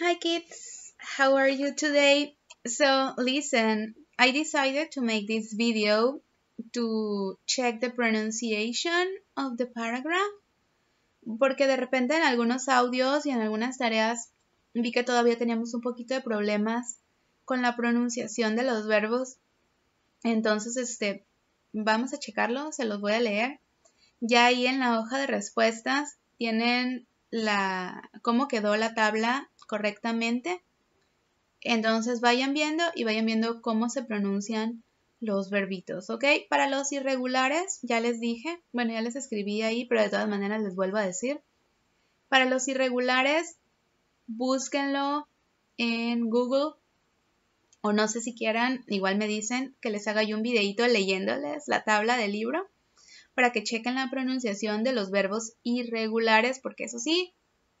Hi kids, how are you today? So listen, I decided to make this video to check the pronunciation of the paragraph porque de repente en algunos audios y en algunas tareas vi que todavía teníamos un poquito de problemas con la pronunciación de los verbos. Entonces, este, vamos a checarlo, se los voy a leer. Ya ahí en la hoja de respuestas tienen la cómo quedó la tabla correctamente. Entonces vayan viendo y vayan viendo cómo se pronuncian los verbitos, ¿ok? Para los irregulares, ya les dije, bueno, ya les escribí ahí, pero de todas maneras les vuelvo a decir. Para los irregulares, búsquenlo en Google o no sé si quieran, igual me dicen que les haga yo un videito leyéndoles la tabla del libro para que chequen la pronunciación de los verbos irregulares, porque eso sí,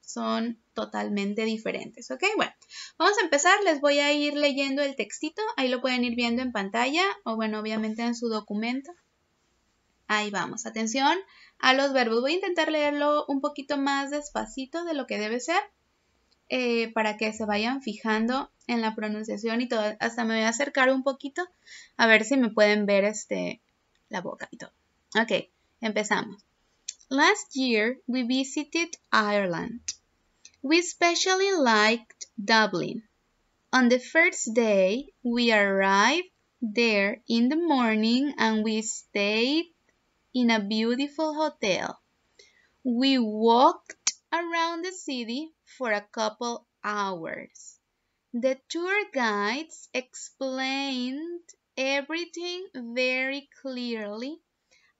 son totalmente diferentes, ¿ok? Bueno, vamos a empezar, les voy a ir leyendo el textito, ahí lo pueden ir viendo en pantalla o bueno, obviamente en su documento. Ahí vamos, atención a los verbos, voy a intentar leerlo un poquito más despacito de lo que debe ser eh, para que se vayan fijando en la pronunciación y todo, hasta me voy a acercar un poquito a ver si me pueden ver este, la boca y todo. Ok, empezamos. Last year we visited Ireland. We specially liked Dublin. On the first day we arrived there in the morning and we stayed in a beautiful hotel. We walked around the city for a couple hours. The tour guides explained everything very clearly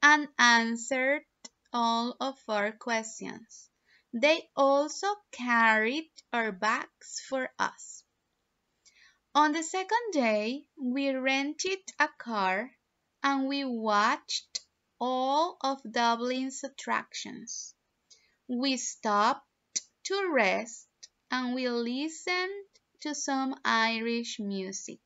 and answered all of our questions. They also carried our bags for us. On the second day we rented a car and we watched all of Dublin's attractions. We stopped to rest and we listened to some Irish music.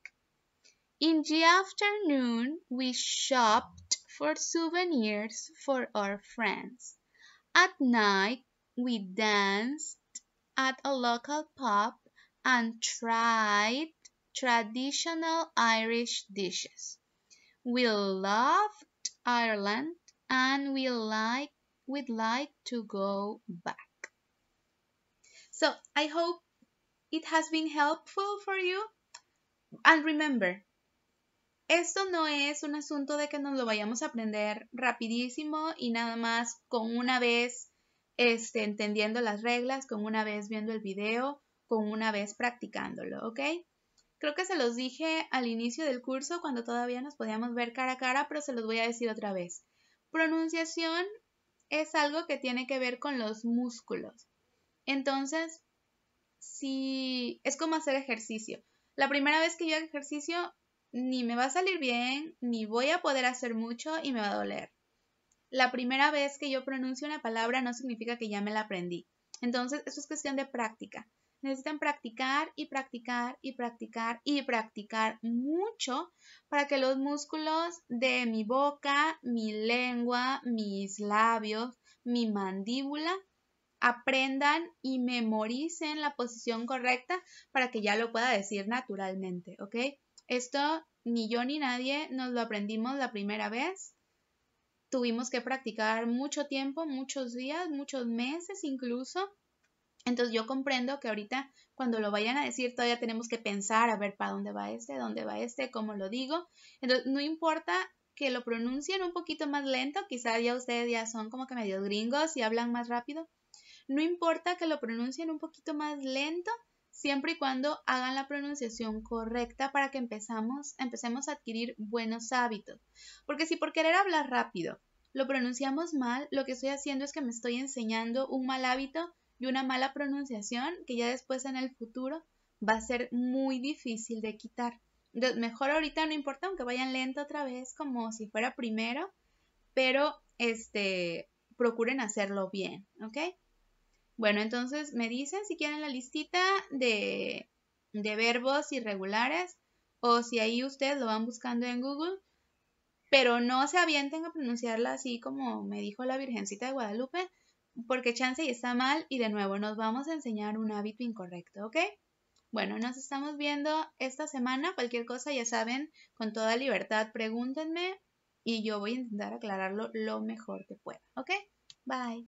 In the afternoon, we shopped for souvenirs for our friends. At night, we danced at a local pub and tried traditional Irish dishes. We loved Ireland and we like we'd like to go back. So I hope it has been helpful for you. And remember, esto no es un asunto de que nos lo vayamos a aprender rapidísimo y nada más con una vez Este, entendiendo las reglas, con una vez viendo el video, con una vez practicándolo, ¿ok? Creo que se los dije al inicio del curso cuando todavía nos podíamos ver cara a cara, pero se los voy a decir otra vez. Pronunciación es algo que tiene que ver con los músculos. Entonces, si es como hacer ejercicio. La primera vez que yo hago ejercicio, ni me va a salir bien, ni voy a poder hacer mucho y me va a doler la primera vez que yo pronuncio una palabra no significa que ya me la aprendí. Entonces, eso es cuestión de práctica. Necesitan practicar y practicar y practicar y practicar mucho para que los músculos de mi boca, mi lengua, mis labios, mi mandíbula aprendan y memoricen la posición correcta para que ya lo pueda decir naturalmente, ¿ok? Esto ni yo ni nadie nos lo aprendimos la primera vez tuvimos que practicar mucho tiempo, muchos días, muchos meses incluso. Entonces yo comprendo que ahorita cuando lo vayan a decir todavía tenemos que pensar a ver para dónde va este, dónde va este, cómo lo digo. Entonces no importa que lo pronuncien un poquito más lento, quizás ya ustedes ya son como que medio gringos y hablan más rápido. No importa que lo pronuncien un poquito más lento, siempre y cuando hagan la pronunciación correcta para que empezamos, empecemos a adquirir buenos hábitos. Porque si por querer hablar rápido lo pronunciamos mal, lo que estoy haciendo es que me estoy enseñando un mal hábito y una mala pronunciación que ya después en el futuro va a ser muy difícil de quitar. Mejor ahorita no importa, aunque vayan lento otra vez, como si fuera primero, pero este, procuren hacerlo bien, ¿ok? Bueno, entonces me dicen si quieren la listita de, verbos irregulares o si ahí ustedes lo van buscando en Google, pero no se avienten a pronunciarla así como me dijo la Virgencita de Guadalupe, porque chance y está mal y de nuevo nos vamos a enseñar un hábito incorrecto, ¿ok? Bueno, nos estamos viendo esta semana, cualquier cosa ya saben, con toda libertad pregúntenme y yo voy a intentar aclararlo lo mejor que pueda, ¿ok? Bye.